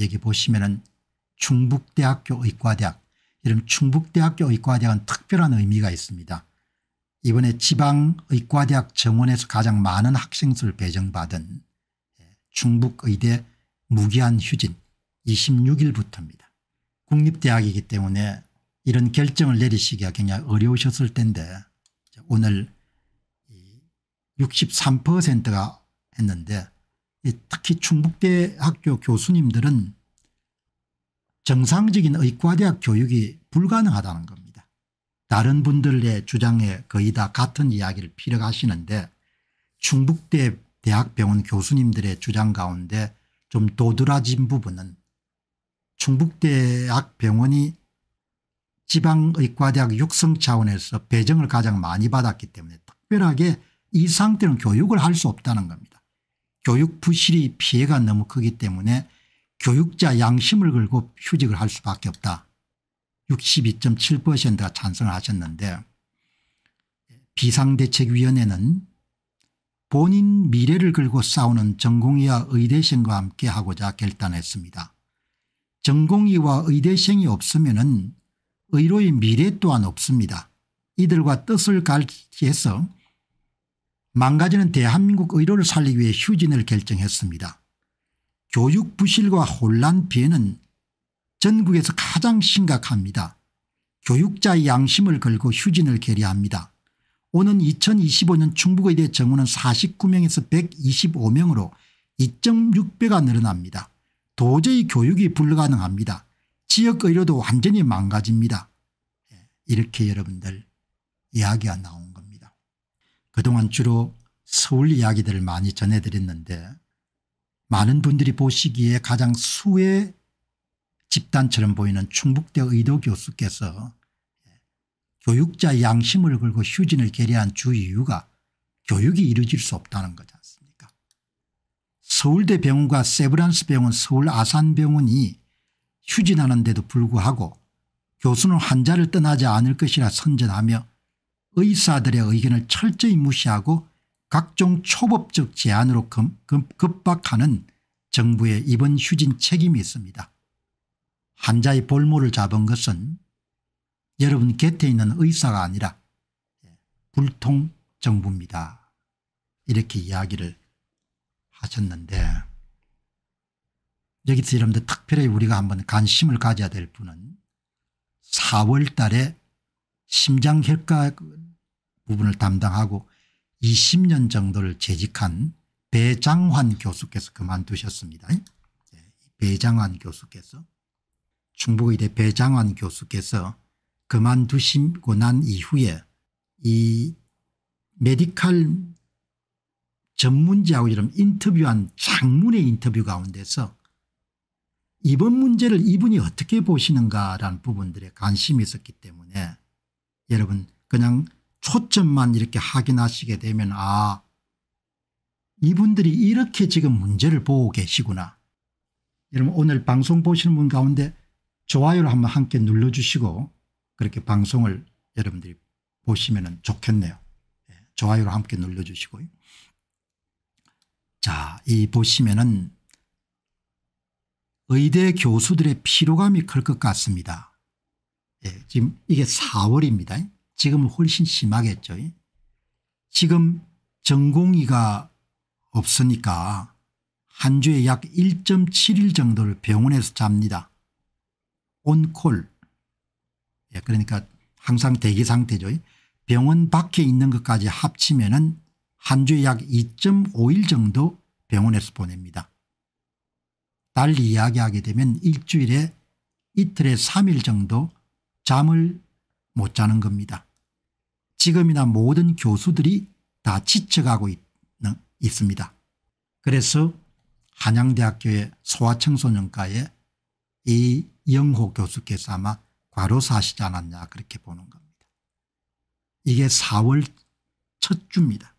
여기 보시면은 충북대학교 의과대학 이런 충북대학교 의과대학은 특별한 의미가 있습니다. 이번에 지방의과대학 정원에서 가장 많은 학생수를 배정받은 예, 충북의대 무기한 휴진 26일부터입니다. 국립대학이기 때문에 이런 결정을 내리시기가 굉장히 어려우셨을 텐데 오늘 63%가 했는데 특히 충북대학교 교수님들은 정상적인 의과대학 교육이 불가능하다는 겁니다. 다른 분들의 주장에 거의 다 같은 이야기를 피력하시는데 충북대 대학병원 교수님들의 주장 가운데 좀 도드라진 부분은 충북대학병원이 지방의과대학 육성 차원에서 배정을 가장 많이 받았기 때문에 특별하게 이 상태는 교육을 할 수 없다는 겁니다. 교육 부실이 피해가 너무 크기 때문에 교육자 양심을 걸고 휴직을 할 수밖에 없다. 62.7%가 찬성을 하셨는데 비상대책위원회는 본인 미래를 걸고 싸우는 전공의와 의대생과 함께 하고자 결단했습니다. 전공의와 의대생이 없으면 의료의 미래 또한 없습니다. 이들과 뜻을 같이 해서 망가지는 대한민국 의료를 살리기 위해 휴진을 결정했습니다. 교육 부실과 혼란 피해는 전국에서 가장 심각합니다. 교육자의 양심을 걸고 휴진을 결의합니다. 오는 2025년 충북의대 정원은 49명에서 125명으로 2.6배가 늘어납니다. 도저히 교육이 불가능합니다. 지역의료도 완전히 망가집니다. 예, 이렇게 여러분들 이야기가 나온 겁니다. 그동안 주로 서울 이야기들을 많이 전해드렸는데 많은 분들이 보시기에 가장 수의 집단처럼 보이는 충북대 의도 교수께서 교육자 양심을 걸고 휴진을 결리한주 이유가 교육이 이루어질 수 없다는 거지 않습니까 서울대 병원과 세브란스 병원 서울 아산병원이 휴진하는데도 불구하고 교수는 환자를 떠나지 않을 것이라 선전하며 의사들의 의견을 철저히 무시하고 각종 초법적 제안으로 급박하는 정부의 이번 휴진 책임이 있습니다. 환자의 볼모를 잡은 것은 여러분 곁에 있는 의사가 아니라 불통 정부입니다. 이렇게 이야기를 하셨는데 여기서 여러분들 특별히 우리가 한번 관심을 가져야 될 분은 4월 달에 심장혈과 부분을 담당하고 20년 정도를 재직한 배장환 교수께서 그만두셨습니다. 네, 배장환 교수께서 충북의대 배장환 교수께서 그만두시고 난 이후에 이 메디칼 전문지하고 이런 인터뷰한 장문의 인터뷰 가운데서 이번 문제를 이분이 어떻게 보시는가라는 부분들에 관심이 있었기 때문에 여러분 그냥 초점만 이렇게 확인하시게 되면 아 이분들이 이렇게 지금 문제를 보고 계시구나. 여러분 오늘 방송 보시는 분 가운데 좋아요를 한번 함께 눌러주시고 그렇게 방송을 여러분들이 보시면 좋겠네요. 예, 좋아요를 함께 눌러주시고요. 자, 이 보시면은 의대 교수들의 피로감이 클 것 같습니다. 예, 지금 이게 4월입니다. 지금은 훨씬 심하겠죠. 지금 전공의가 없으니까 한 주에 약 1.7일 정도를 병원에서 잡니다. 온콜 예, 그러니까 항상 대기 상태죠. 병원 밖에 있는 것까지 합치면 한 주에 약 2.5일 정도 병원에서 보냅니다. 달리 이야기하게 되면 일주일에 이틀에 3일 정도 잠을 못 자는 겁니다. 지금이나 모든 교수들이 다 지쳐가고 있, 있습니다. 그래서 한양대학교의 소아청소년과의 이영호 교수께서 아마 과로사시지 않았냐 그렇게 보는 겁니다. 이게 4월 첫 주입니다.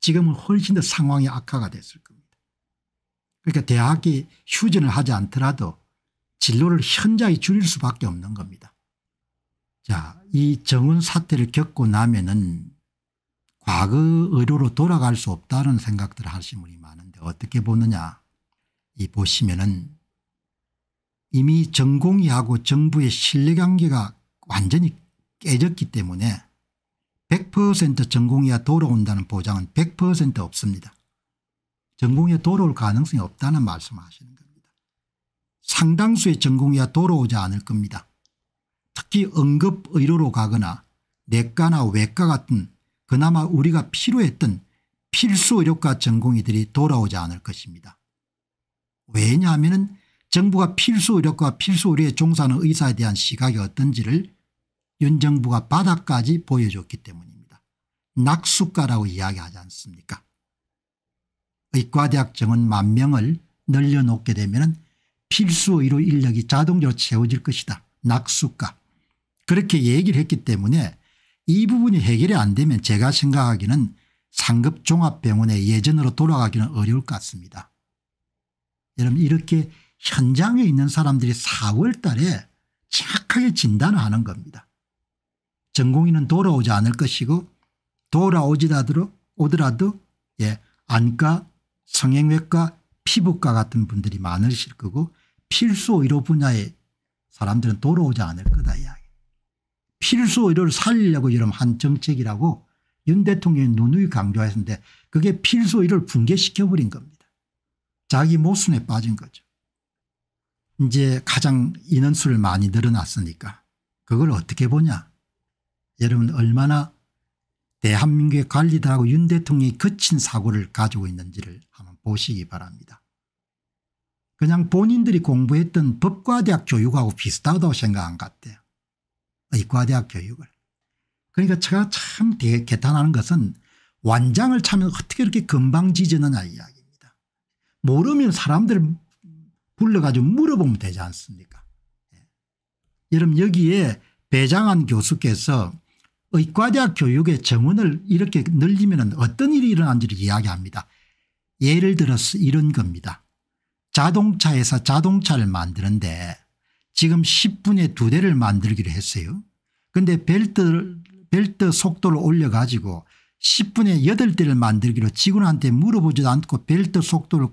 지금은 훨씬 더 상황이 악화가 됐을 겁니다. 그러니까 대학이 휴전을 하지 않더라도 진로를 현저히 줄일 수밖에 없는 겁니다. 자, 이 정은 사태를 겪고 나면은 과거 의료로 돌아갈 수 없다는 생각들을 하신는 분이 많은데 어떻게 보느냐. 이 보시면은 이미 전공의하고 정부의 신뢰관계가 완전히 깨졌기 때문에 100% 전공의가 돌아온다는 보장은 100% 없습니다. 전공의가 돌아올 가능성이 없다는 말씀을 하시는 겁니다. 상당수의 전공의가 돌아오지 않을 겁니다. 특히 응급의료로 가거나 내과나 외과 같은 그나마 우리가 필요했던 필수의료과 전공의들이 돌아오지 않을 것입니다. 왜냐하면 정부가 필수의료과 필수의료에 종사하는 의사에 대한 시각이 어떤지를 윤 정부가 바닥까지 보여줬기 때문입니다. 낙수가라고 이야기하지 않습니까 의과대학 정원 만 명을 늘려놓게 되면 필수의료 인력이 자동적으로 채워질 것이다. 낙수가. 그렇게 얘기를 했기 때문에 이 부분이 해결이 안 되면 제가 생각하기는 상급종합병원의 예전으로 돌아가기는 어려울 것 같습니다. 여러분 이렇게 현장에 있는 사람들이 4월 달에 정하게 진단을 하는 겁니다. 전공의는 돌아오지 않을 것이고 돌아 오더라도 예, 안과 성형외과 피부과 같은 분들이 많으실 거고 필수 의료 분야의 사람들은 돌아오지 않을 거다 이야기. 필수 의료를 살리려고 이런 한 정책이라고 윤 대통령이 누누이 강조했는데 그게 필수 의료를 붕괴시켜버린 겁니다. 자기 모순에 빠진 거죠. 이제 가장 인원수를 많이 늘어났으니까 그걸 어떻게 보냐. 여러분 얼마나 대한민국의 관리들하고 윤 대통령이 거친 사고를 가지고 있는지를 한번 보시기 바랍니다. 그냥 본인들이 공부했던 법과대학 교육하고 비슷하다고 생각 한것같아요 의과대학 교육을. 그러니까 제가 참 대, 개탄하는 것은 완장을 차면 어떻게 이렇게 금방 지지느냐 이야기입니다. 모르면 사람들 불러가지고 물어보면 되지 않습니까 예. 여러분 여기에 배장한 교수께서 의과대학 교육의 정원을 이렇게 늘리면 어떤 일이 일어난지를 이야기합니다. 예를 들어서 이런 겁니다. 자동차에서 자동차를 만드는데 지금 10분에 두 대를 만들기로 했어요. 그런데 벨트 벨트 속도를 올려가지고 10분에 8대를 만들기로 직원한테 물어보지도 않고 벨트 속도를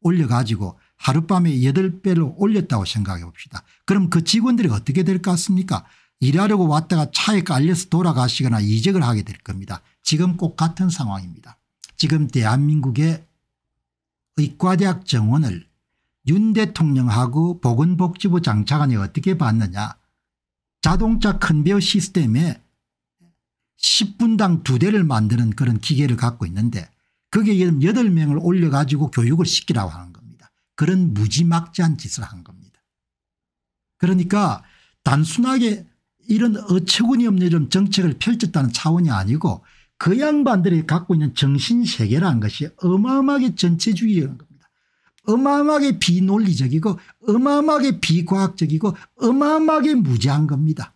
올려가지고 하룻밤에 8배로 올렸다고 생각해 봅시다. 그럼 그 직원들이 어떻게 될 것 같습니까 일하려고 왔다가 차에 깔려서 돌아가시거나 이적을 하게 될 겁니다. 지금 꼭 같은 상황입니다. 지금 대한민국의 의과대학 정원을 윤 대통령하고 보건복지부 장차관이 어떻게 봤느냐 자동차 컨베어 시스템에 10분당 두대를 만드는 그런 기계를 갖고 있는데 그게 8명을 올려가지고 교육을 시키라고 하는 겁니다. 그런 무지막지한 짓을 한 겁니다. 그러니까 단순하게 이런 어처구니없는 이런 정책을 펼쳤다는 차원이 아니고 그 양반들이 갖고 있는 정신세계라는 것이 어마어마하게 전체주의라는 겁니다. 어마어마하게 비논리적이고 어마어마하게 비과학적이고 어마어마하게 무지한 겁니다.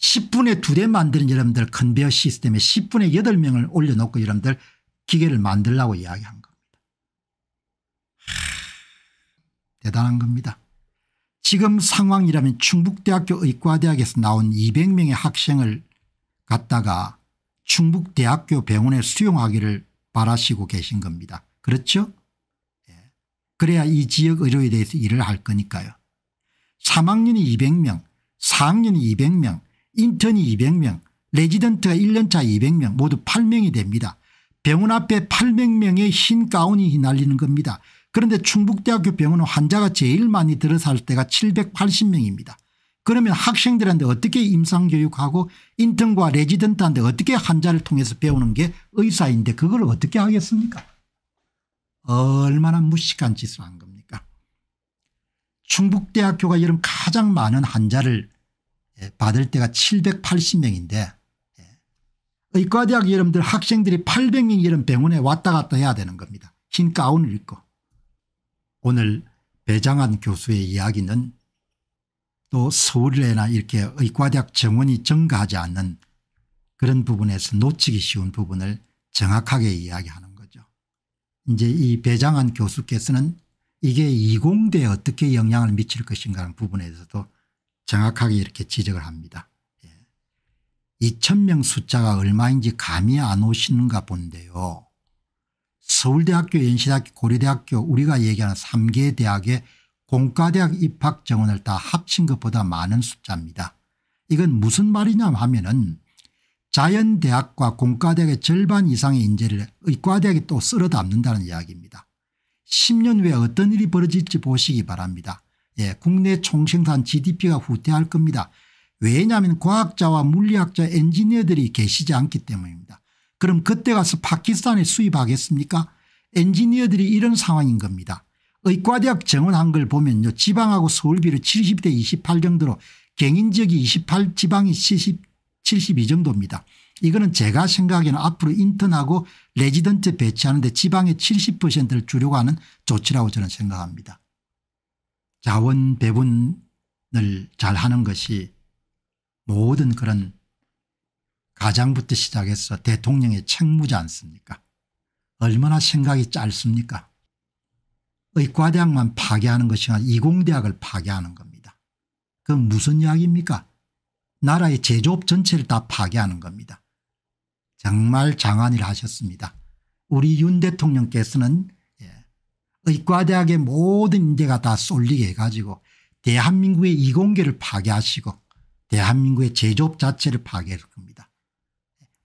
10분에 두대 만드는 여러분들 컨베어 시스템에 10분에 8명을 올려놓고 여러분들 기계를 만들라고 이야기한 겁니다. 하, 대단한 겁니다. 지금 상황이라면 충북대학교 의과대학에서 나온 200명의 학생을 갖다가 충북대학교 병원에 수용하기를 바라시고 계신 겁니다. 그렇죠? 그래야 이 지역 의료에 대해서 일을 할 거니까요. 3학년이 200명 4학년이 200명 인턴이 200명 레지던트가 1년차 200명 모두 8명이 됩니다. 병원 앞에 800명의 흰 가운이 휘날리는 겁니다. 그런데 충북대학교 병원은 환자가 제일 많이 들어설 때가 780명입니다. 그러면 학생들한테 어떻게 임상교육하고 인턴과 레지던트한테 어떻게 환자를 통해서 배우는 게 의사인데 그걸 어떻게 하겠습니까 얼마나 무식한 짓을 한 겁니까 충북대학교가 여름 가장 많은 환자를 예, 받을 때가 780명인데 예, 의과대학 여러분들 학생들이 800명 여름 병원에 왔다 갔다 해야 되는 겁니다. 흰 가운을 입고. 오늘 배장한 교수의 이야기는 또 서울에나 이렇게 의과대학 정원이 증가하지 않는 그런 부분에서 놓치기 쉬운 부분을 정확하게 이야기하는 이제 이 배장한 교수께서는 이게 이공대에 어떻게 영향을 미칠 것인가 하는 부분에 서도 정확하게 이렇게 지적을 합니다. 예. 2,000명 숫자가 얼마인지 감이 안 오시는가 본데요. 서울대학교 연세대학교 고려대학교 우리가 얘기하는 3개 대학의 공과대학 입학 정원을 다 합친 것보다 많은 숫자입니다. 이건 무슨 말이냐 하면 은 자연대학과 공과대학의 절반 이상의 인재를 의과대학이 또 쓸어 담는다는 이야기입니다. 10년 후에 어떤 일이 벌어질지 보시기 바랍니다. 예, 국내 총생산 gdp가 후퇴할 겁니다. 왜냐하면 과학자와 물리학자 엔지니어들이 계시지 않기 때문입니다. 그럼 그때 가서 파키스탄에 수입하겠습니까 엔지니어들이 이런 상황인 겁니다. 의과대학 정원한 걸 보면요. 지방하고 서울비를 70대 28 정도로 경인지역이 28 지방이 70 72 정도입니다. 이거는 제가 생각에는 앞으로 인턴하고 레지던트 배치하는데 지방의 70%를 주려고 하는 조치라고 저는 생각합니다. 자원 배분을 잘하는 것이 모든 그런 가장부터 시작해서 대통령의 책무지 않습니까 얼마나 생각이 짧습니까 의과대학만 파괴하는 것이 아니라 이공대학을 파괴하는 겁니다. 그건 무슨 이야기입니까 나라의 제조업 전체를 다 파괴하는 겁니다. 정말 장안일 하셨습니다. 우리 윤 대통령께서는 예, 의과대학의 모든 인재가 다 쏠리게 해가지고 대한민국의 이공계를 파괴하시고 대한민국의 제조업 자체를 파괴할 겁니다.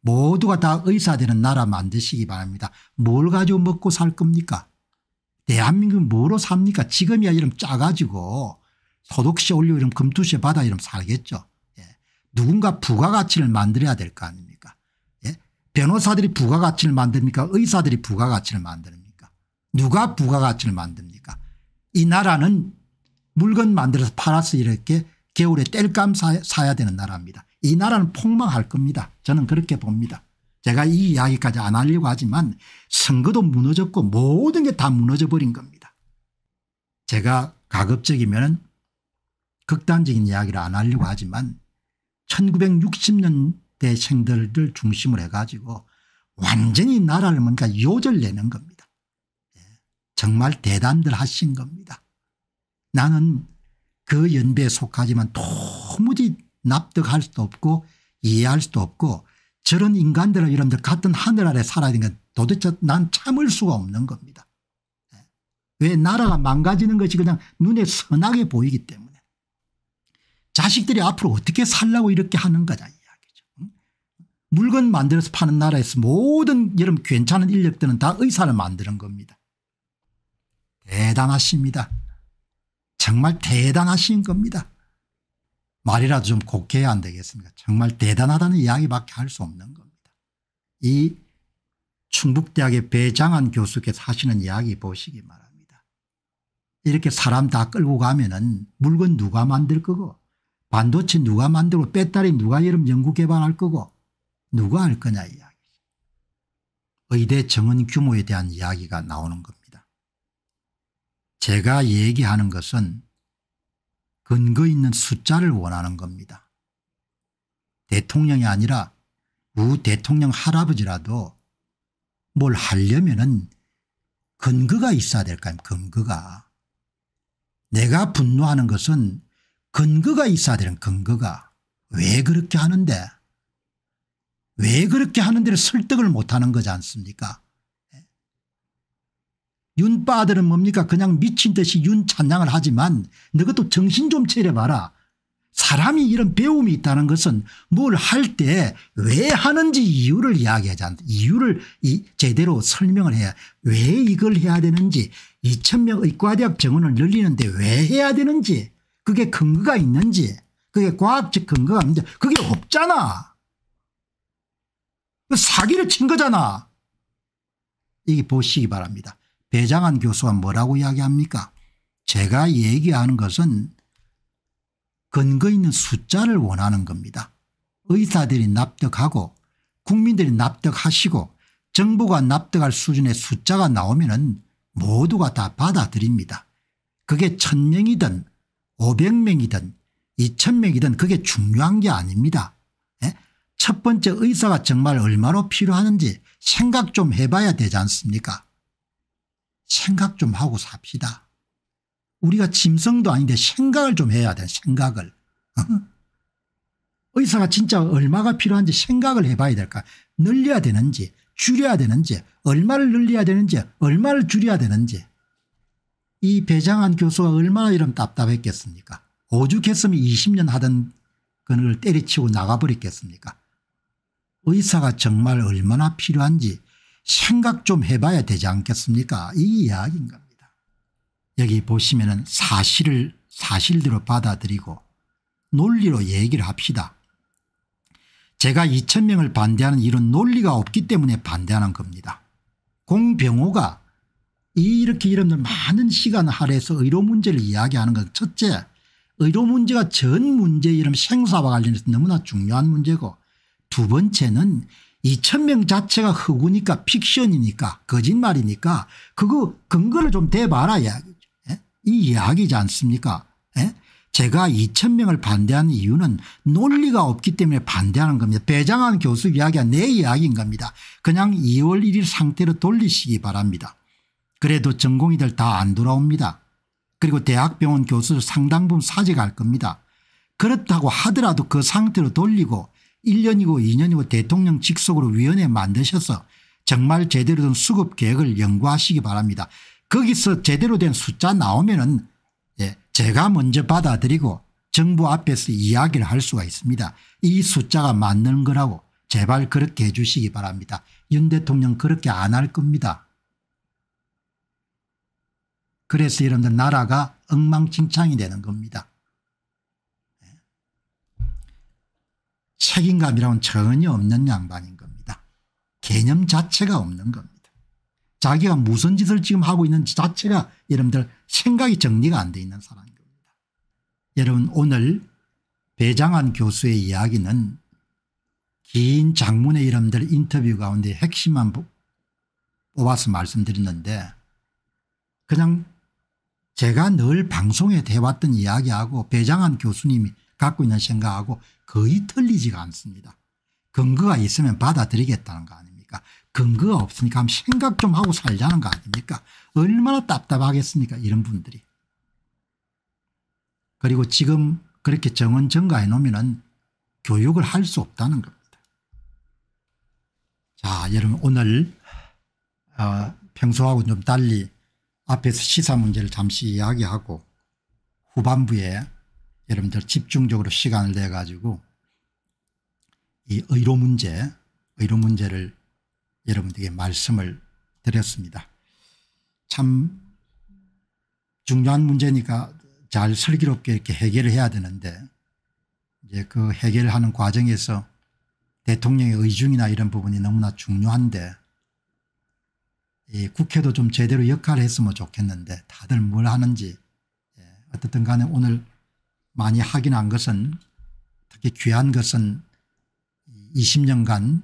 모두가 다 의사되는 나라 만드시기 바랍니다. 뭘 가지고 먹고 살 겁니까? 대한민국은 뭐로 삽니까? 지금이야 이름 짜가지고 소독시 올리고 이름 금투시 받아 이름 살겠죠. 누군가 부가가치를 만들어야 될 거 아닙니까 예? 변호사들이 부가가치를 만듭니까 의사들이 부가가치를 만듭니까 누가 부가가치를 만듭니까 이 나라는 물건 만들어서 팔아서 이렇게 겨울에 땔감 사야 되는 나라입니다. 이 나라는 폭망할 겁니다. 저는 그렇게 봅니다. 제가 이 이야기까지 안 하려고 하지만 선거도 무너졌고 모든 게 다 무너져버린 겁니다. 제가 가급적이면 극단적인 이야기를 안 하려고 하지만 1960년대생들을 중심으로 해가지고 완전히 나라를 뭔가 요절내는 겁니다. 예, 정말 대단들 하신 겁니다. 나는 그 연배에 속하지만 도무지 납득할 수도 없고 이해할 수도 없고 저런 인간들은 여러분들 같은 하늘 아래 살아야 되는 건 도대체 난 참을 수가 없는 겁니다. 예, 왜 나라가 망가지는 것이 그냥 눈에 선하게 보이기 때문에. 자식들이 앞으로 어떻게 살라고 이렇게 하는 거냐 이야기죠. 물건 만들어서 파는 나라에서 모든 여름 괜찮은 인력들은 다 의사를 만드는 겁니다. 대단하십니다. 정말 대단하신 겁니다. 말이라도 좀 곡해야 안 되겠습니까 정말 대단하다는 이야기밖에 할 수 없는 겁니다. 이 충북대학의 배장한 교수께서 하시는 이야기 보시기 바랍니다. 이렇게 사람 다 끌고 가면 은 물건 누가 만들 거고 반도체 누가 만들고 배터리 누가 여름 연구 개발할 거고 누가 할 거냐 이야기 의대 정원 규모에 대한 이야기가 나오는 겁니다. 제가 얘기하는 것은 근거 있는 숫자를 원하는 겁니다. 대통령이 아니라 우 대통령 할아버지라도 뭘 하려면은 근거가 있어야 될까요 근거가. 내가 분노하는 것은 근거가 있어야 되는 근거가 왜 그렇게 하는데 왜 그렇게 하는데를 설득을 못하는 거지 않습니까 예. 윤빠들은 뭡니까 그냥 미친 듯이 윤 찬양을 하지만 너것도 정신 좀 차려봐라 사람이 이런 배움이 있다는 것은 뭘 할 때 왜 하는지 이유를 이야기하지 않다 이유를 이 제대로 설명을 해야 왜 이걸 해야 되는지 2000명 의과대학 정원을 늘리는데 왜 해야 되는지 그게 근거가 있는지 그게 과학적 근거가 있는지 그게 없잖아. 그 사기를 친 거잖아. 이게 보시기 바랍니다. 배장한 교수가 뭐라고 이야기합니까 제가 얘기하는 것은 근거 있는 숫자를 원하는 겁니다. 의사들이 납득하고 국민들이 납득하시고 정부가 납득할 수준의 숫자가 나오면 모두가 다 받아들입니다. 그게 천명이든 500명이든 2000명이든 그게 중요한 게 아닙니다. 예? 첫 번째 의사가 정말 얼마나 필요하는지 생각 좀 해봐야 되지 않습니까 생각 좀 하고 삽시다. 우리가 짐승도 아닌데 생각을 좀 해야 돼 생각을. 어? 의사가 진짜 얼마가 필요한지 생각을 해봐야 될까 늘려야 되는지 줄여야 되는지 얼마를 늘려야 되는지 얼마를 줄여야 되는지 이 배장한 교수가 얼마나 이런 답답했겠습니까 오죽했으면 20년 하던 그걸 때리치고 나가버렸겠습니까 의사가 정말 얼마나 필요한지 생각 좀 해봐야 되지 않겠습니까 이 이야기인 겁니다. 여기 보시면 은 사실을 사실대로 받아들이고 논리로 얘기를 합시다. 제가 2천명을 반대하는 이런 논리가 없기 때문에 반대하는 겁니다. 공병호가 이렇게 여러분들 많은 시간 할애해서 의료 문제를 이야기하는 건 첫째 의료 문제가 전 문제 이름 생사와 관련해서 너무나 중요한 문제고 두 번째는 2천명 자체가 허구니까 픽션이니까 거짓말이니까 그거 근거를 좀 대봐라 예? 이 이야기지 않습니까 예? 제가 2천명을 반대하는 이유는 논리가 없기 때문에 반대하는 겁니다. 배장한 교수 이야기가 내 이야기인 겁니다. 그냥 2월 1일 상태로 돌리시기 바랍니다. 그래도 전공의들 다 안 돌아옵니다. 그리고 대학병원 교수 상당 부분 사직할 겁니다. 그렇다고 하더라도 그 상태로 돌리고 1년이고 2년이고 대통령 직속으로 위원회 만드셔서 정말 제대로 된 수급 계획을 연구하시기 바랍니다. 거기서 제대로 된 숫자 나오면은 예, 제가 먼저 받아들이고 정부 앞에서 이야기를 할 수가 있습니다. 이 숫자가 맞는 거라고 제발 그렇게 해 주시기 바랍니다. 윤 대통령 그렇게 안 할 겁니다. 그래서 여러분들 나라가 엉망진창이 되는 겁니다. 예. 책임감이라고 전혀 없는 양반인 겁니다. 개념 자체가 없는 겁니다. 자기가 무슨 짓을 지금 하고 있는 자체가 여러분들 생각이 정리가 안 돼 있는 사람인 겁니다. 여러분 오늘 배장한 교수의 이야기는 긴 장문의 여러분들 인터뷰 가운데 핵심만 뽑아서 말씀드렸는데 그냥 제가 늘 방송에 대왔던 이야기하고 배장한 교수님이 갖고 있는 생각하고 거의 틀리지가 않습니다. 근거가 있으면 받아들이겠다는 거 아닙니까 근거가 없으니까 한번 생각 좀 하고 살자는 거 아닙니까 얼마나 답답하겠습니까 이런 분들이. 그리고 지금 그렇게 정원 증가해 놓으면 교육을 할 수 없다는 겁니다. 자 여러분 오늘 어, 평소하고 좀 달리 앞에서 시사 문제를 잠시 이야기하고 후반부에 여러분들 집중적으로 시간을 내 가지고 이 의료 문제 의료 문제를 여러분들에게 말씀을 드렸습니다. 참 중요한 문제니까 잘 슬기롭게 이렇게 해결을 해야 되는데 이제 그 해결하는 과정에서 대통령의 의중이나 이런 부분이 너무나 중요한데 이 국회도 좀 제대로 역할을 했으면 좋겠는데 다들 뭘 하는지 예. 어떻든 간에 오늘 많이 확인한 것은 특히 귀한 것은 20년간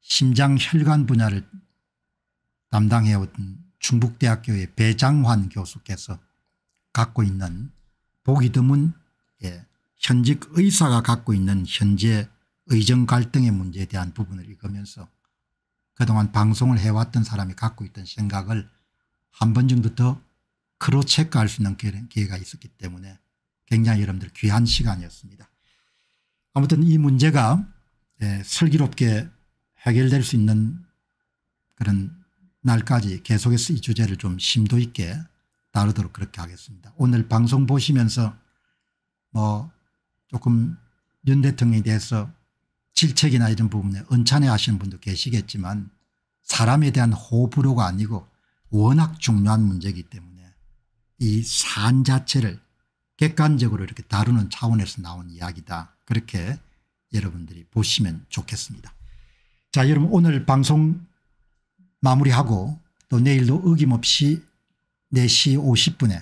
심장혈관 분야를 담당해온 중북대학교의 배장환 교수께서 갖고 있는 보기 드문 예, 현직 의사가 갖고 있는 현재 의정 갈등의 문제에 대한 부분을 읽으면서 그동안 방송을 해왔던 사람이 갖고 있던 생각을 한번 정도 더 크로체크할 수 있는 기회가 있었기 때문에 굉장히 여러분들 귀한 시간이었습니다. 아무튼 이 문제가 예, 슬기롭게 해결될 수 있는 그런 날까지 계속해서 이 주제를 좀 심도 있게 다루도록 그렇게 하겠습니다. 오늘 방송 보시면서 뭐 조금 윤 대통령에 대해서 질책이나 이런 부분에 언짢아 하시는 분도 계시겠지만 사람에 대한 호불호가 아니고 워낙 중요한 문제이기 때문에 이 산 자체를 객관적으로 이렇게 다루는 차원에서 나온 이야기다. 그렇게 여러분들이 보시면 좋겠습니다. 자 여러분 오늘 방송 마무리하고 또 내일도 어김없이 4시 50분에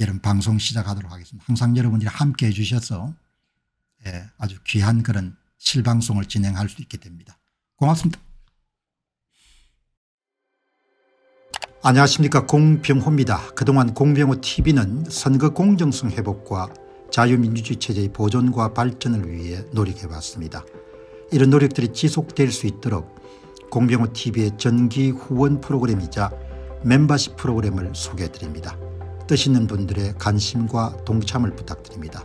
여러분 방송 시작하도록 하겠습니다. 항상 여러분들이 함께해 주셔서 예, 아주 귀한 그런 실방송을 진행할 수 있게 됩니다. 고맙습니다. 안녕하십니까 공병호입니다. 그동안 공병호TV는 선거 공정성 회복과 자유민주주의 체제의 보존과 발전을 위해 노력해왔습니다. 이런 노력들이 지속될 수 있도록 공병호TV의 전기 후원 프로그램이자 멤버십 프로그램을 소개해드립니다. 뜻 있는 분들의 관심과 동참을 부탁드립니다.